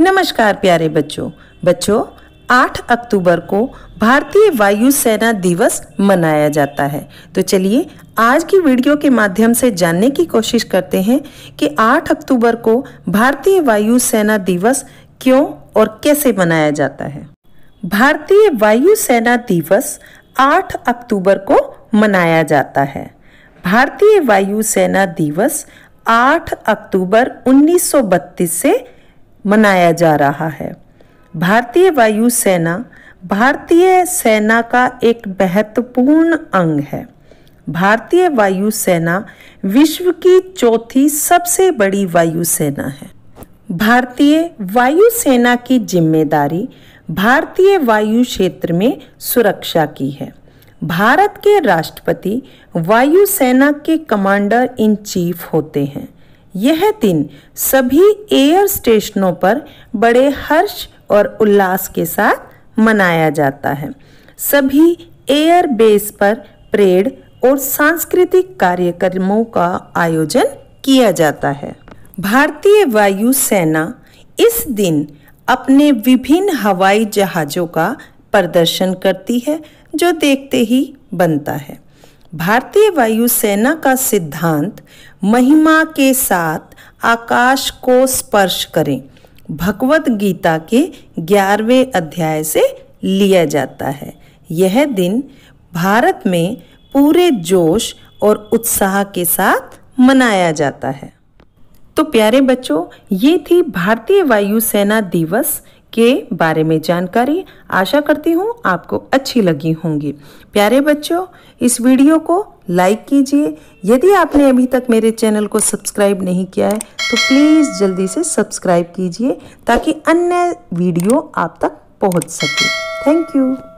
नमस्कार प्यारे बच्चों बच्चों 8 अक्टूबर को भारतीय वायुसेना दिवस मनाया जाता है तो चलिए आज की वीडियो के माध्यम से जानने की कोशिश करते हैं कि 8 अक्टूबर को भारतीय वायुसेना दिवस क्यों और कैसे मनाया जाता है भारतीय वायुसेना दिवस 8 अक्टूबर को मनाया जाता है भारतीय वायुसेना दिवस 8 अक्टूबर 1932 से मनाया जा रहा है भारतीय वायुसेना भारतीय सेना का एक महत्वपूर्ण अंग है भारतीय वायुसेना विश्व की चौथी सबसे बड़ी वायुसेना है भारतीय वायुसेना की जिम्मेदारी भारतीय वायु क्षेत्र में सुरक्षा की है भारत के राष्ट्रपति वायुसेना के कमांडर इन चीफ होते हैं यह दिन सभी एयर स्टेशनों पर बड़े हर्ष और उल्लास के साथ मनाया जाता है सभी एयर बेस पर परेड और सांस्कृतिक कार्यक्रमों का आयोजन किया जाता है भारतीय वायु सेना इस दिन अपने विभिन्न हवाई जहाज़ों का प्रदर्शन करती है जो देखते ही बनता है भारतीय वायुसेना का सिद्धांत महिमा के साथ आकाश को स्पर्श करें भगवत गीता के ग्यारहवें अध्याय से लिया जाता है यह दिन भारत में पूरे जोश और उत्साह के साथ मनाया जाता है तो प्यारे बच्चों ये थी भारतीय वायुसेना दिवस के बारे में जानकारी आशा करती हूँ आपको अच्छी लगी होंगी प्यारे बच्चों इस वीडियो को लाइक कीजिए यदि आपने अभी तक मेरे चैनल को सब्सक्राइब नहीं किया है तो प्लीज़ जल्दी से सब्सक्राइब कीजिए ताकि अन्य वीडियो आप तक पहुँच सके थैंक यू